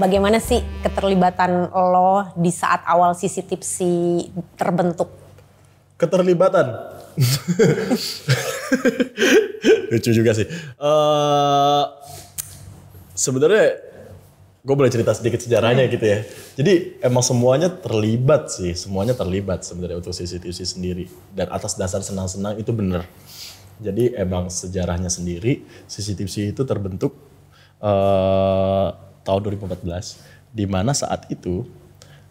Bagaimana sih keterlibatan lo di saat awal CCTV tipsi terbentuk? Keterlibatan? Lucu juga sih. Uh, Sebenarnya gue boleh cerita sedikit sejarahnya gitu ya. Jadi emang semuanya terlibat sih, semuanya terlibat sebenarnya untuk CCTV sendiri. Dan atas dasar senang-senang itu bener. Jadi emang sejarahnya sendiri CCTV itu terbentuk uh, tahun 2014 di mana saat itu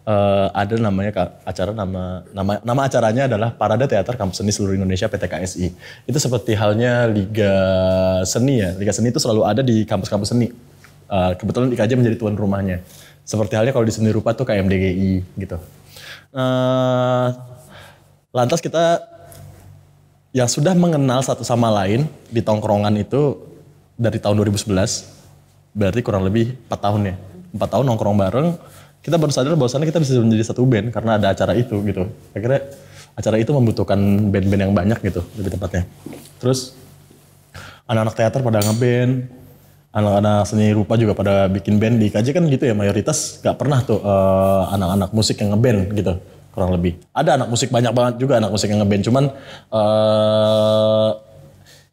uh, ada namanya acara nama nama nama acaranya adalah Parade Teater Kampus Seni Seluruh Indonesia PTKSI. Itu seperti halnya Liga Seni ya. Liga Seni itu selalu ada di kampus-kampus seni. Uh, kebetulan IKJ menjadi tuan rumahnya. Seperti halnya kalau di seni rupa tuh kayak MDGI gitu. Uh, lantas kita yang sudah mengenal satu sama lain di tongkrongan itu dari tahun 2011 berarti kurang lebih 4 tahun ya. 4 tahun nongkrong bareng, kita baru sadar bahwasannya kita bisa menjadi satu band karena ada acara itu gitu. Akhirnya acara itu membutuhkan band-band yang banyak gitu lebih tepatnya. Terus anak-anak teater pada ngeband, anak-anak seni rupa juga pada bikin band di KJ kan gitu ya mayoritas gak pernah tuh anak eh, anak-anak musik yang ngeband gitu kurang lebih. Ada anak musik banyak banget juga anak musik yang ngeband cuman uh,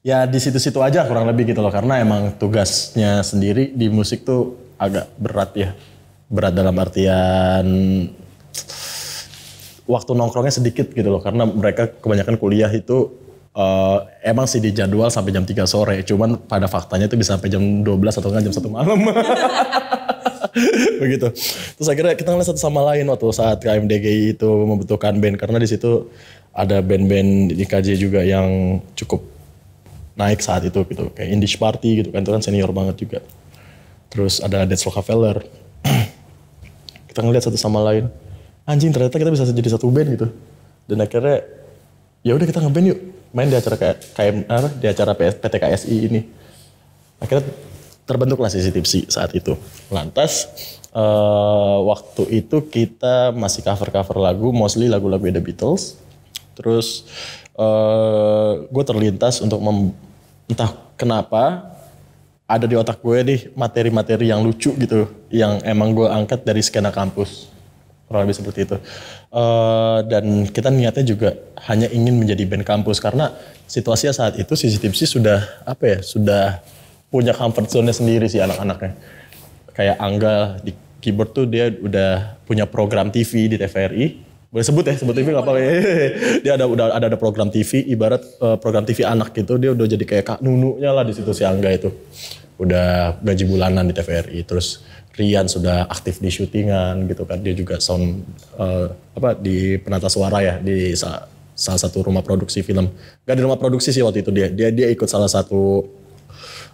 ya di situ-situ aja kurang lebih gitu loh karena emang tugasnya sendiri di musik tuh agak berat ya berat dalam artian waktu nongkrongnya sedikit gitu loh karena mereka kebanyakan kuliah itu uh, emang sih dijadwal sampai jam 3 sore cuman pada faktanya itu bisa sampai jam 12 atau enggak jam satu malam begitu terus akhirnya kita ngeliat satu sama lain waktu saat KMDGI itu membutuhkan band karena di situ ada band-band di KJ juga yang cukup naik saat itu gitu kayak Indish Party gitu kan itu kan senior banget juga terus ada Dead Rockefeller kita ngeliat satu sama lain anjing ternyata kita bisa jadi satu band gitu dan akhirnya ya udah kita ngeband yuk main di acara kayak KMR di acara PTKSI ini akhirnya terbentuklah sisi tipsi saat itu lantas uh, waktu itu kita masih cover cover lagu mostly lagu-lagu The Beatles terus uh, eh, gue terlintas untuk mem entah kenapa ada di otak gue nih materi-materi yang lucu gitu yang emang gue angkat dari skena kampus kurang lebih seperti itu uh, dan kita niatnya juga hanya ingin menjadi band kampus karena situasinya saat itu CCTV sudah apa ya sudah punya comfort zone-nya sendiri sih anak-anaknya kayak Angga di keyboard tuh dia udah punya program TV di TVRI boleh sebut ya sebut TV iya, nggak apa-apa dia ada udah ada ada program TV ibarat eh, program TV anak gitu dia udah jadi kayak kak nununya lah di situ si Angga itu udah gaji bulanan di TVRI terus Rian sudah aktif di syutingan gitu kan dia juga sound uh, apa di penata suara ya di sa salah satu rumah produksi film gak di rumah produksi sih waktu itu dia dia dia ikut salah satu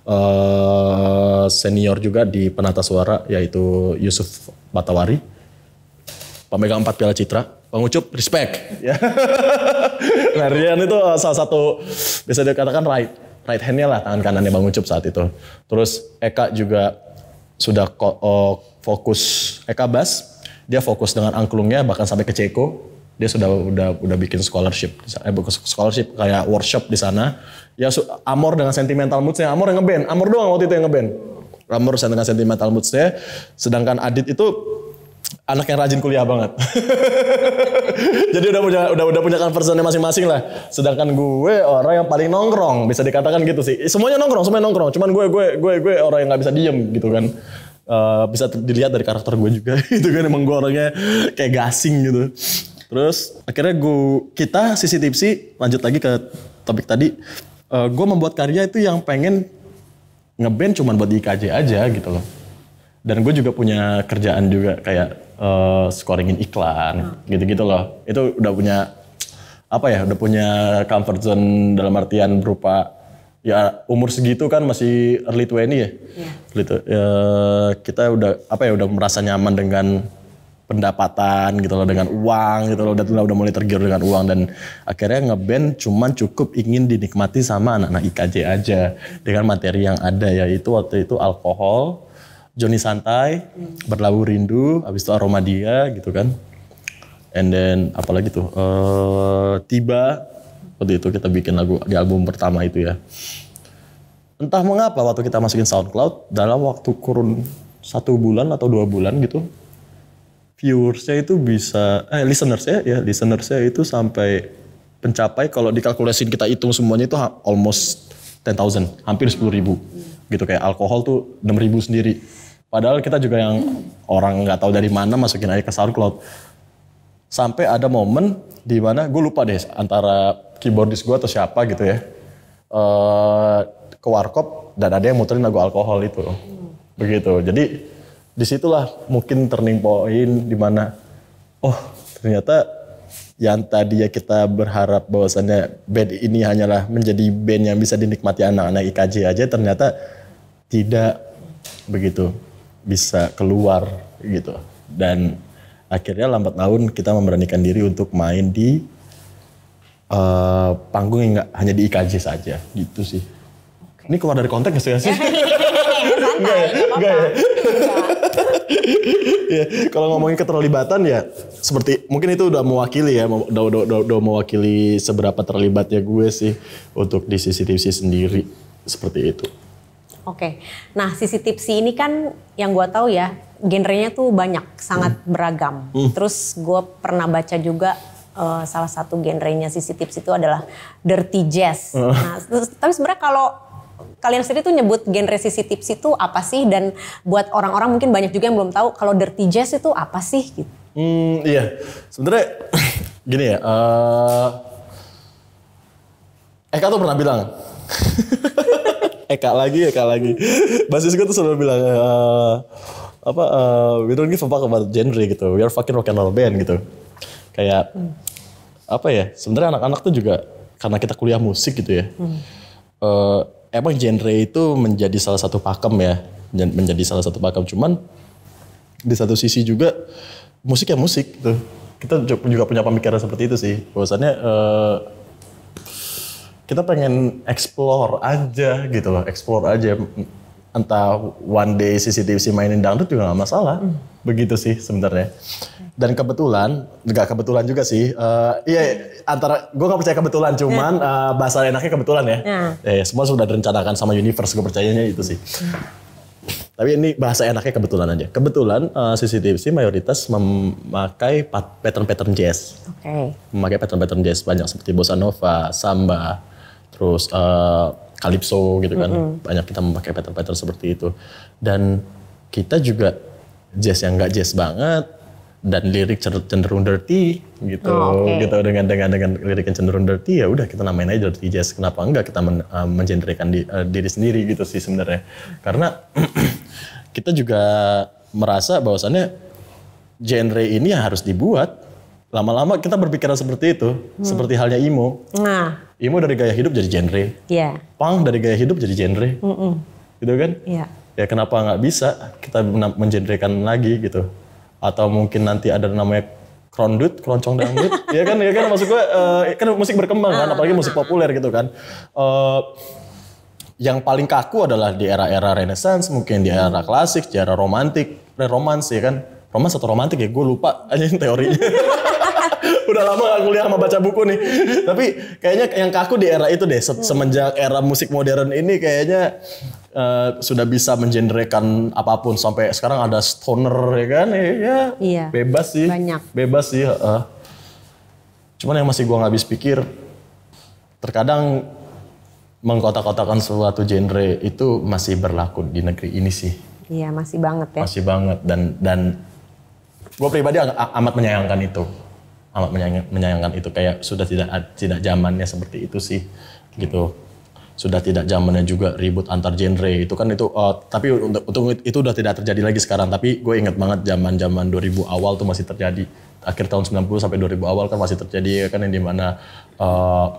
uh, senior juga di penata suara yaitu Yusuf Batawari pemegang empat piala citra Bang Ucup, respect. Ya. nah, Rian itu eh, salah satu bisa dikatakan right right hand-nya lah tangan kanannya Bang Ucup saat itu. Terus Eka juga sudah eh, fokus Eka Bas, dia fokus dengan angklungnya bahkan sampai ke Ceko. Dia sudah udah udah bikin scholarship, eh bukan scholarship kayak workshop di sana. Ya Amor dengan sentimental moodsnya, Amor yang ngeband, Amor doang waktu itu yang ngeband. Amor dengan sentimental moodsnya. Sedangkan Adit itu anak yang rajin kuliah banget. Jadi udah punya udah udah punya conversionnya masing-masing lah. Sedangkan gue orang yang paling nongkrong, bisa dikatakan gitu sih. Semuanya nongkrong, semuanya nongkrong. Cuman gue gue gue gue orang yang nggak bisa diem gitu kan. Uh, bisa dilihat dari karakter gue juga Itu kan emang gue orangnya kayak gasing gitu. Terus akhirnya gue kita sisi tipsi lanjut lagi ke topik tadi. Uh, gue membuat karya itu yang pengen ngeband cuman buat di IKJ aja gitu loh. Dan gue juga punya kerjaan juga kayak uh, eh, scoringin iklan gitu gitu-gitu loh itu udah punya apa ya udah punya comfort zone dalam artian berupa ya umur segitu kan masih early 20 ya yeah. gitu ya, kita udah apa ya udah merasa nyaman dengan pendapatan gitu loh dengan uang gitu loh udah udah mulai tergiur dengan uang dan akhirnya ngeband cuman cukup ingin dinikmati sama anak-anak IKJ aja dengan materi yang ada yaitu waktu itu alkohol Joni santai, hmm. berlabuh rindu, habis itu aroma dia gitu kan. And then apalagi tuh uh, tiba waktu itu kita bikin lagu di album pertama itu ya. Entah mengapa waktu kita masukin SoundCloud dalam waktu kurun satu bulan atau dua bulan gitu, viewersnya itu bisa, eh listenersnya ya, ya listenersnya itu sampai pencapai kalau dikalkulasiin kita hitung semuanya itu almost 10.000, hampir 10.000 ribu. Gitu kayak alkohol tuh 6.000 sendiri Padahal kita juga yang orang nggak tahu dari mana masukin aja ke SoundCloud. Sampai ada momen di mana gue lupa deh antara keyboardis gue atau siapa gitu ya. Uh, ke warkop dan ada yang muterin lagu alkohol itu. Hmm. Begitu. Jadi disitulah mungkin turning point di mana oh ternyata yang tadi ya kita berharap bahwasannya band ini hanyalah menjadi band yang bisa dinikmati anak-anak IKJ aja ternyata tidak begitu bisa keluar gitu dan akhirnya lambat laun kita memberanikan diri untuk main di uh, panggung yang nggak hanya di IKJ saja gitu sih okay. ini keluar dari konteks gak sih? Enggak iya, iya, iya. Enggak ya? ya, ya? kalau ngomongin keterlibatan ya seperti mungkin itu udah mewakili ya udah, udah, udah, udah mewakili seberapa terlibatnya gue sih untuk di CCTV sendiri seperti itu. Oke. Okay. Nah, sisi tipsi ini kan yang gue tahu ya, genrenya tuh banyak, sangat hmm. beragam. Hmm. Terus gue pernah baca juga uh, salah satu genrenya sisi tipsi itu adalah dirty jazz. Hmm. Nah, tapi sebenarnya kalau kalian sendiri tuh nyebut genre sisi tipsi itu apa sih dan buat orang-orang mungkin banyak juga yang belum tahu kalau dirty jazz itu apa sih gitu. Hmm, iya. Sebenarnya gini ya, uh, Eka tuh pernah bilang kan? Eka lagi Eka lagi basis gue tuh selalu bilang uh, apa uh, we don't give a fuck about genre gitu we are fucking rock and roll band gitu kayak hmm. apa ya sebenarnya anak-anak tuh juga karena kita kuliah musik gitu ya hmm. uh, emang genre itu menjadi salah satu pakem ya menjadi salah satu pakem cuman di satu sisi juga musik ya musik gitu. kita juga punya pemikiran seperti itu sih bahwasannya uh, kita pengen explore aja gitu loh, explore aja entah one day CCTV mainin dangdut juga gak masalah. Hmm. Begitu sih sebenarnya. Dan kebetulan, nggak kebetulan juga sih. Uh, iya antara gue gak percaya kebetulan, cuman uh, bahasa enaknya kebetulan ya. Hmm. Eh, semua sudah direncanakan sama universe, gue percayanya itu sih. Hmm. Tapi ini bahasa enaknya kebetulan aja. Kebetulan uh, eh, CCTV mayoritas memakai pattern-pattern jazz. Oke. Okay. Memakai pattern-pattern jazz banyak seperti bossa nova, samba, terus uh, gitu kan. Mm-hmm. Banyak kita memakai pattern-pattern seperti itu. Dan kita juga jazz yang nggak jazz banget dan lirik cenderung dirty gitu oh, okay. gitu dengan dengan dengan lirik yang cenderung dirty ya udah kita namain aja dirty jazz kenapa enggak kita men, uh, eh, menjenderikan di, uh, diri sendiri gitu sih sebenarnya karena kita juga merasa bahwasannya genre ini harus dibuat lama-lama kita berpikiran seperti itu, hmm. seperti halnya Imo. Nah. Imo dari gaya hidup jadi genre. Iya. Yeah. Pang dari gaya hidup jadi genre. Mm -mm. Gitu kan? Iya. Yeah. Ya kenapa nggak bisa kita menjendrekan lagi gitu? Atau mungkin nanti ada namanya krondut, keroncong dangdut. ya kan, ya kan maksud gue uh, kan musik berkembang kan, ah, apalagi ah, musik ah, populer gitu kan. Uh, yang paling kaku adalah di era-era renaissance, mungkin di era hmm. klasik, di era romantik, eh, romans ya kan. Romans atau romantik ya, gue lupa aja teorinya. udah lama gak kuliah sama baca buku nih. Tapi kayaknya yang kaku di era itu deh. Hmm. Semenjak era musik modern ini kayaknya Uh, sudah bisa menjenrekan apapun sampai sekarang ada stoner ya kan ya iya, bebas sih banyak. bebas sih uh. cuman yang masih gua gak habis pikir terkadang mengkotak-kotakan suatu genre itu masih berlaku di negeri ini sih iya masih banget ya masih banget dan dan gue pribadi amat menyayangkan itu amat menyayang, menyayangkan itu kayak sudah tidak tidak zamannya seperti itu sih hmm. gitu sudah tidak zamannya juga ribut antar genre itu kan itu uh, tapi untuk, untuk itu udah tidak terjadi lagi sekarang tapi gue inget banget zaman zaman 2000 awal tuh masih terjadi akhir tahun 90 sampai 2000 awal kan masih terjadi ya kan yang dimana uh,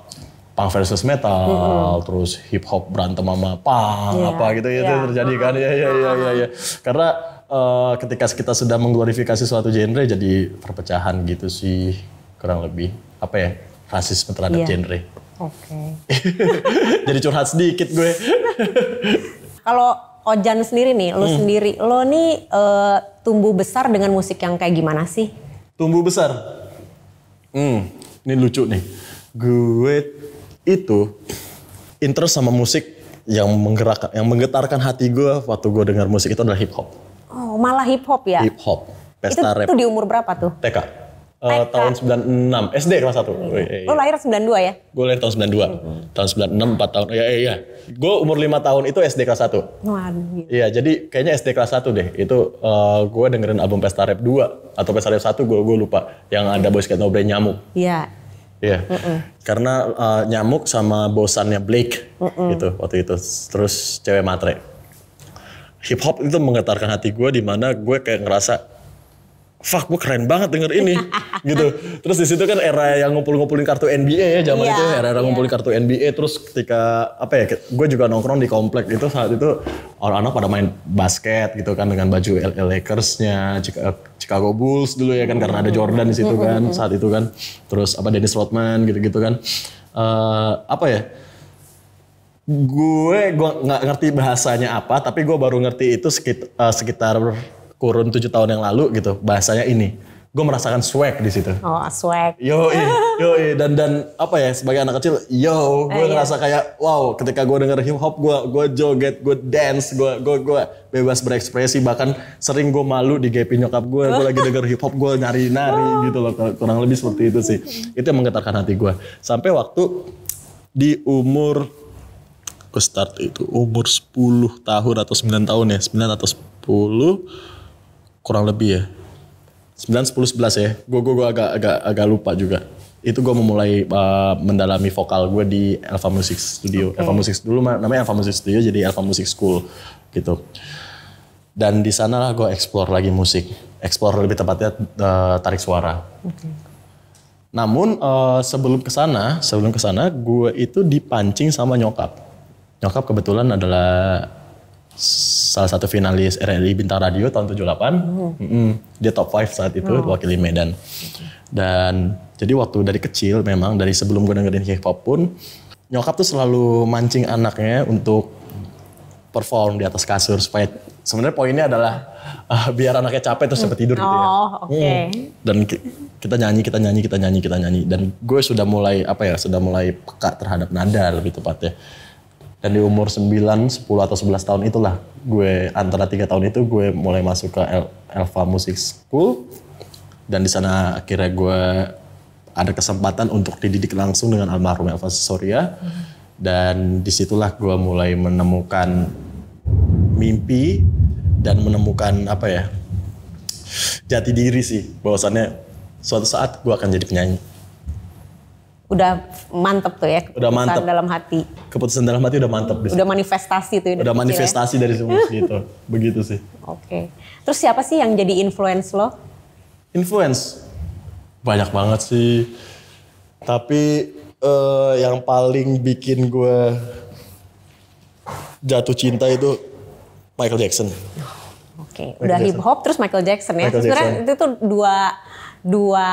punk versus metal mm -hmm. terus hip hop berantem sama punk yeah. apa gitu yeah. itu iya. terjadi kan ya ya ya ya karena Eh, ketika kita sudah mengglorifikasi suatu genre jadi perpecahan gitu sih kurang lebih apa ya rasisme terhadap yeah. genre. Oke. Okay. jadi curhat sedikit gue. Kalau Ojan sendiri nih, lo hmm. sendiri, lo nih uh, tumbuh besar dengan musik yang kayak gimana sih? Tumbuh besar. Hmm, ini lucu nih. Gue itu interest sama musik yang menggerakkan, yang menggetarkan hati gue waktu gue dengar musik itu adalah hip hop. Oh, malah hip hop ya? Hip hop. Pesta itu, rap. Itu di umur berapa tuh? TK. Uh, eh, tahun 96 SD kelas 1. Iya. Oh, iya, iya. Lo oh, lahir 92 ya? Gue lahir tahun 92. Hmm. Tahun 96 4 tahun. Iya iya. iya. Gue umur 5 tahun itu SD kelas 1. Waduh. Iya, jadi kayaknya SD kelas 1 deh. Itu uh, eh, gue dengerin album Pesta Rap 2 atau Pesta Rap 1 gue gue lupa yang ada Boys Get No Brain nyamuk. Iya. Iya. Yeah. Mm -mm. Karena uh, nyamuk sama bosannya Blake mm -mm. gitu waktu itu. Terus cewek matre hip hop itu menggetarkan hati gue di mana gue kayak ngerasa fuck gue keren banget denger ini gitu terus di situ kan era yang ngumpul-ngumpulin kartu NBA ya zaman yeah, itu era-era yeah. ngumpulin kartu NBA terus ketika apa ya gue juga nongkrong di komplek itu saat itu orang orang pada main basket gitu kan dengan baju LA Lakersnya eh, Chicago Bulls dulu ya kan karena ada Jordan di situ kan saat itu kan terus apa Dennis Rodman gitu-gitu kan uh, apa ya gue gue nggak ngerti bahasanya apa tapi gue baru ngerti itu sekitar, uh, eh, sekitar kurun tujuh tahun yang lalu gitu bahasanya ini gue merasakan swag di situ. Oh, swag. Yo, yo, dan dan apa ya sebagai anak kecil, yo, gue eh, iya. ngerasa iya. kayak wow, ketika gue denger hip hop, gue gue joget, gue dance, gue gue gue bebas berekspresi, bahkan sering gue malu di digapin nyokap gue, gue lagi denger hip hop, gue nyari nari gitu loh, kurang lebih seperti itu sih. Itu yang menggetarkan hati gue. Sampai waktu di umur ke start itu umur 10 tahun atau 9 tahun ya 9 atau 10 kurang lebih ya 9 10 11 ya gue gue gue agak agak agak lupa juga itu gue memulai uh, mendalami vokal gue di Alpha Music Studio okay. Alpha Music dulu namanya Alpha Music Studio jadi Alpha Music School gitu dan di sana lah gue explore lagi musik explore lebih tepatnya uh, tarik suara okay. namun uh, sebelum kesana sebelum kesana gue itu dipancing sama nyokap nyokap kebetulan adalah salah satu finalis RRI Bintang Radio tahun 78. Mm -mm. Dia top 5 saat itu oh. wakili Medan. Dan jadi waktu dari kecil memang dari sebelum gue dengerin hip hop pun nyokap tuh selalu mancing anaknya untuk perform di atas kasur supaya sebenarnya poinnya adalah uh, biar anaknya capek terus cepet tidur oh, gitu ya. Oh, oke. Okay. Hmm. Dan kita nyanyi, kita nyanyi, kita nyanyi, kita nyanyi dan gue sudah mulai apa ya, sudah mulai peka terhadap nada lebih tepatnya dan di umur 9, 10 atau 11 tahun itulah gue antara tiga tahun itu gue mulai masuk ke El Elva Music School dan di sana akhirnya gue ada kesempatan untuk dididik langsung dengan almarhum Elva Soria hmm. dan disitulah gue mulai menemukan mimpi dan menemukan apa ya jati diri sih bahwasannya suatu saat gue akan jadi penyanyi udah mantep tuh ya keputusan udah mantep. dalam hati keputusan dalam hati udah mantep hmm. udah manifestasi tuh udah, udah ya. manifestasi ya. dari semua gitu begitu sih oke okay. terus siapa sih yang jadi influence lo influence banyak banget sih tapi uh, yang paling bikin gue jatuh cinta itu Michael Jackson oke okay. udah Jackson. hip hop terus Michael Jackson ya Michael sebenarnya itu tuh dua dua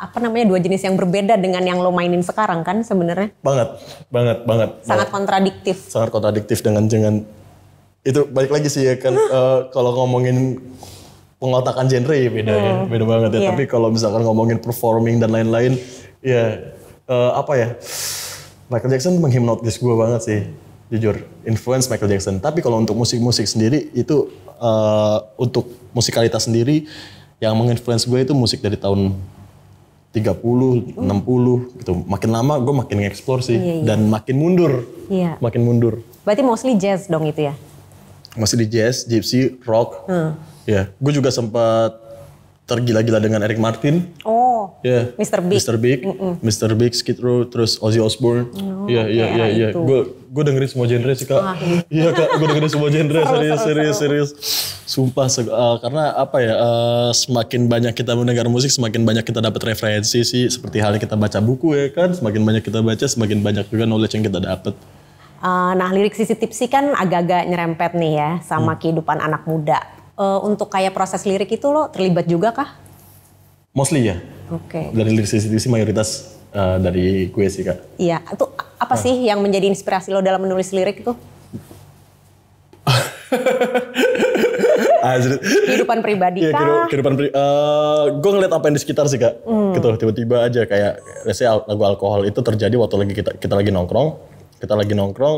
apa namanya dua jenis yang berbeda dengan yang lo mainin sekarang kan sebenarnya banget banget banget sangat banget. kontradiktif sangat kontradiktif dengan dengan itu balik lagi sih ya kan uh, kalau ngomongin pengotakan genre ya beda ya, hmm. ya beda banget ya yeah. tapi kalau misalkan ngomongin performing dan lain-lain ya uh, apa ya Michael Jackson menghipnotis gue banget sih jujur influence Michael Jackson tapi kalau untuk musik-musik sendiri itu uh, untuk musikalitas sendiri yang menginfluence gue itu musik dari tahun 30, 60 hmm. gitu. Makin lama gue makin ngeksplor sih Yeah, yeah. dan makin mundur. Iya. Makin mundur. Berarti mostly jazz dong itu ya? Masih di jazz, gypsy, rock. Hmm. Ya, gue juga sempat tergila-gila dengan Eric Martin. Oh, Yeah. Mr. Big. Mr. Big, mm -mm. Mr. Big, Skid Row, terus Ozzy Osbourne. Oh, iya, iya, iya, iya. Gue gue dengerin semua genre sih kak. Iya kak, gue dengerin semua genre serius, serius, serius. Sumpah, uh, karena apa ya? Uh, semakin banyak kita mendengar musik, semakin banyak kita dapat referensi sih. Seperti halnya kita baca buku ya kan, semakin banyak kita baca, semakin banyak juga knowledge yang kita dapat. Uh, nah, lirik sisi tipsi kan agak-agak nyerempet nih ya sama hmm. kehidupan anak muda. Uh, untuk kayak proses lirik itu lo terlibat juga kah? Mostly ya. Oke. Okay. Dari lirikisasi mayoritas uh, dari gue sih kak. Iya, itu apa sih yang menjadi inspirasi lo dalam menulis lirik itu? kehidupan pribadi iya, kah? Ya, kehidupan pri uh, eh, gue ngeliat apa yang di sekitar sih kak, hmm. gitu tiba-tiba aja kayak, saya lagu alkohol itu terjadi waktu lagi kita kita lagi nongkrong, kita lagi nongkrong,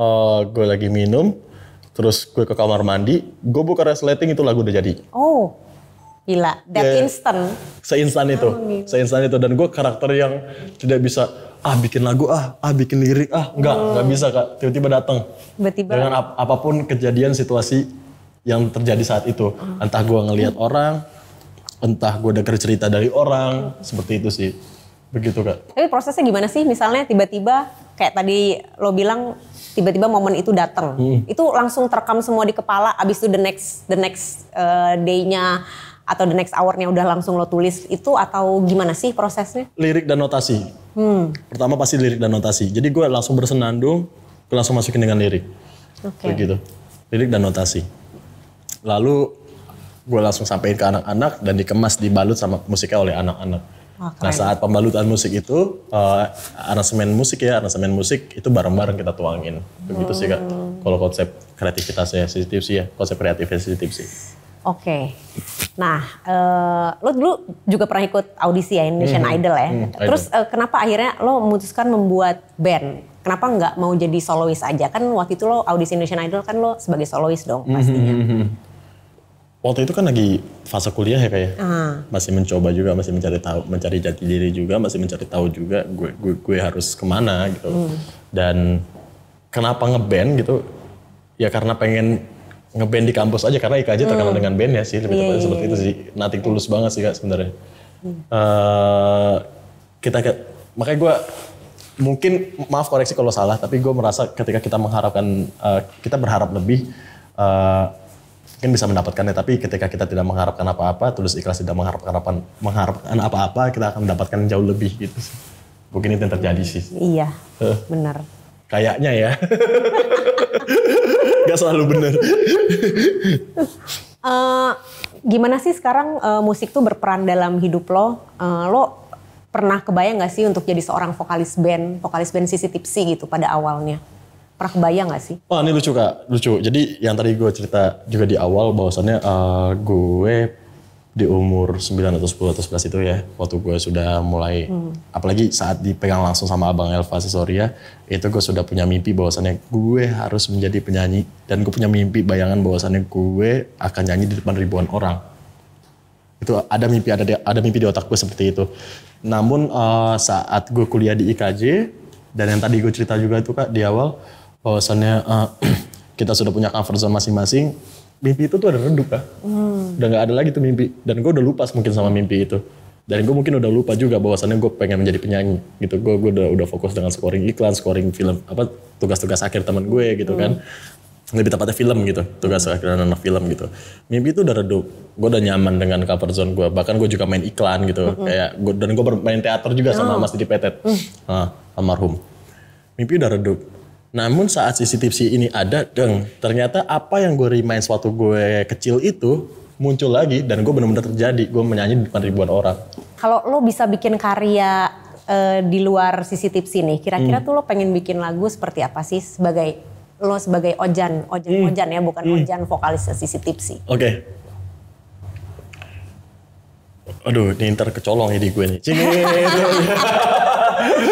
uh, gue lagi minum, terus gue ke kamar mandi, gue buka resleting itu lagu udah jadi. Oh. Gila, that yeah, instant. Seinstan itu, seinstan itu. Dan gue karakter yang tidak bisa ah bikin lagu ah, ah bikin lirik ah, enggak, hmm. enggak bisa kak. Tiba-tiba datang. Tiba-tiba. Dengan ap apapun kejadian situasi yang terjadi saat itu, hmm. entah gue ngelihat hmm. orang, entah gue dengar cerita dari orang, hmm. seperti itu sih. Begitu kak. Tapi prosesnya gimana sih? Misalnya tiba-tiba kayak tadi lo bilang tiba-tiba momen itu datang, hmm. itu langsung terekam semua di kepala. Abis itu the next the next uh, day-nya atau the next hour-nya udah langsung lo tulis itu atau gimana sih prosesnya? Lirik dan notasi. Hmm. Pertama pasti lirik dan notasi. Jadi gue langsung bersenandung, gue langsung masukin dengan lirik. Oke. Okay. Begitu. Lirik dan notasi. Lalu gue langsung sampaikan ke anak-anak dan dikemas dibalut sama musiknya oleh anak-anak. Oh, nah saat pembalutan musik itu uh, aransemen musik ya aransemen musik itu bareng-bareng kita tuangin begitu hmm. sih kak. Hmm. Kalau konsep kreativitas ya sensitif sih ya konsep kreatif sensitif sih. Oke. Okay. Nah, uh, lo dulu juga pernah ikut audisi ya Indonesian hmm, Idol ya. Hmm, Terus uh, kenapa akhirnya lo memutuskan membuat band? Kenapa nggak mau jadi solois aja? Kan waktu itu lo audisi Indonesian Idol kan lo sebagai solois dong hmm, pastinya. Hmm, hmm, waktu itu kan lagi fase kuliah ya kayak uh. Ya? Ah. masih mencoba juga, masih mencari tahu, mencari jati diri juga, masih mencari tahu juga gue gue, gue harus kemana gitu. Hmm. Dan kenapa ngeband gitu? Ya karena pengen ngeband di kampus aja karena IKJ terkenal hmm. dengan ya sih lebih iya, tepatnya iya, seperti itu iya. sih. nanti tulus banget sih kak sebenarnya. Hmm. Uh, kita makanya gue mungkin maaf koreksi kalau salah tapi gue merasa ketika kita mengharapkan uh, kita berharap lebih uh, mungkin bisa mendapatkannya tapi ketika kita tidak mengharapkan apa-apa tulus ikhlas tidak mengharapkan apa mengharapkan apa-apa kita akan mendapatkan jauh lebih gitu sih. mungkin itu yang terjadi sih iya uh. benar kayaknya ya Gak selalu benar. uh, eh, gimana sih sekarang uh, musik tuh berperan dalam hidup lo? Uh, lo pernah kebayang gak sih untuk jadi seorang vokalis band, vokalis band sisi tipsi gitu pada awalnya? Pernah kebayang gak sih? Wah oh, ini lucu kak, lucu. Jadi yang tadi gue cerita juga di awal bahwasannya uh, gue di umur 9 atau 10 atau 11 itu ya, waktu gue sudah mulai, hmm. apalagi saat dipegang langsung sama Abang Elva Soria itu gue sudah punya mimpi bahwasannya gue harus menjadi penyanyi. Dan gue punya mimpi bayangan bahwasannya gue akan nyanyi di depan ribuan orang. Itu ada mimpi, ada, ada mimpi di otak gue seperti itu. Namun uh, saat gue kuliah di IKJ, dan yang tadi gue cerita juga itu kak di awal, bahwasannya uh, kita sudah punya cover zone masing-masing, mimpi itu tuh ada redup ya. Hmm. Udah gak ada lagi tuh mimpi. Dan gue udah lupa mungkin sama mimpi itu. Dan gue mungkin udah lupa juga bahwasannya gue pengen menjadi penyanyi gitu. Gue gue udah udah fokus dengan scoring iklan, scoring film, apa tugas-tugas akhir teman gue gitu kan. hmm. kan. Lebih tepatnya film gitu, tugas hmm. akhir anak film gitu. Mimpi itu udah redup. Gue udah nyaman dengan cover zone gue. Bahkan gue juga main iklan gitu. Hmm. Kayak gue dan gue bermain teater juga oh. sama Mas Didi Petet, hmm. nah, almarhum. Mimpi udah redup namun saat CCTV ini ada, deng, ternyata apa yang gue remind waktu gue kecil itu muncul lagi dan gue benar-benar terjadi. Gue menyanyi di depan ribuan orang. Kalau lo bisa bikin karya uh, di luar CCTV sini, kira-kira hmm. tuh lo pengen bikin lagu seperti apa sih sebagai lo sebagai Ojan, Ojan hmm. Ojan ya, bukan hmm. Ojan vokalis CCTV. Oke. Okay. Aduh, ini ntar kecolong ya di gue nih. Cingit.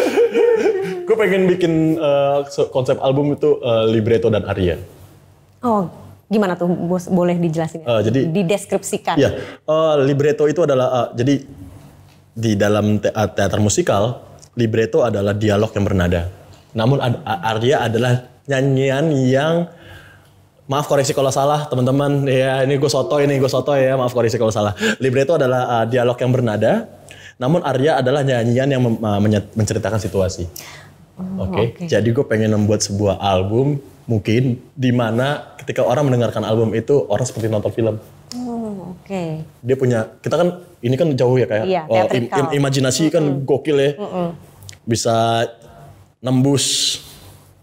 gue pengen bikin uh, konsep album itu uh, libretto dan aria. Oh, gimana tuh bos boleh dijelasin? Ya? Uh, jadi dideskripsikan. Ya, uh, libretto itu adalah uh, jadi di dalam te teater musikal libretto adalah dialog yang bernada. Namun ad aria adalah nyanyian yang maaf koreksi kalau salah teman-teman ya ini gue soto ini gue soto ya maaf koreksi kalau salah libretto adalah uh, dialog yang bernada namun Arya adalah nyanyian yang menceritakan situasi. Oke, okay? jadi gue pengen membuat sebuah album mungkin di mana ketika orang mendengarkan album itu orang seperti nonton film. Oh, oke. Okay. Dia punya kita kan ini kan jauh ya kayak iya, oh, im, im, imajinasi mm -hmm. kan gokil ya. Mm -hmm. Bisa nembus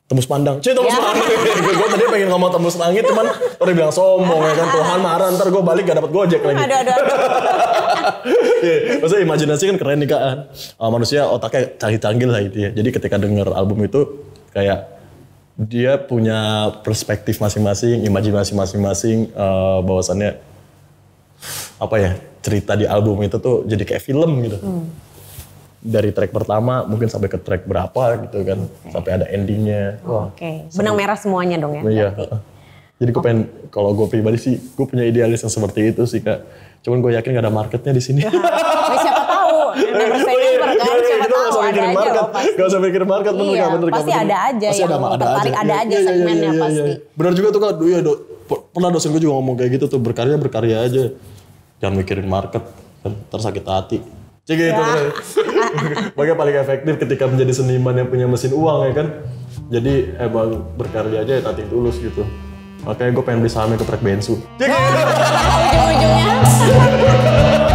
tembus pandang. Cuy tembus pandang. Ya. gue tadi pengen ngomong tembus langit cuman udah bilang sombong ya kan ah, ah, Tuhan ah. marah ntar gue balik gak dapet gojek lagi. Aduh aduh. aduh. yeah, maksudnya imajinasi kan keren nih kan. Uh, manusia otaknya canggih-canggih lah itu ya. Jadi ketika denger album itu kayak dia punya perspektif masing-masing, imajinasi masing-masing uh, bahwasannya apa ya cerita di album itu tuh jadi kayak film gitu. Hmm dari track pertama mungkin sampai ke track berapa gitu kan okay. sampai ada endingnya. Oke, okay. benang merah semuanya dong ya. Iya. Jadi gue okay. pengen kalau gue pribadi sih gue punya idealis yang seperti itu sih kak. Cuman gue yakin gak ada marketnya di sini. Ya, siapa tahu? Iya, kan, iya, gak usah mikir market, gak usah market bener iya, bener. Pasti ada aja pasti yang ada, ada tertarik, ada aja, iya, iya segmennya iya, pasti. Bener juga tuh kak, iya, do, pernah dosen gue juga ngomong kayak gitu tuh berkarya berkarya aja, jangan mikirin market, kan. sakit hati jadi ya. itu makanya paling efektif ketika menjadi seniman yang punya mesin uang ya kan. Jadi emang berkarya aja ya tadi tulus gitu. Makanya gue pengen beli sahamnya ke Trek Bensu. Jadi ujung-ujungnya.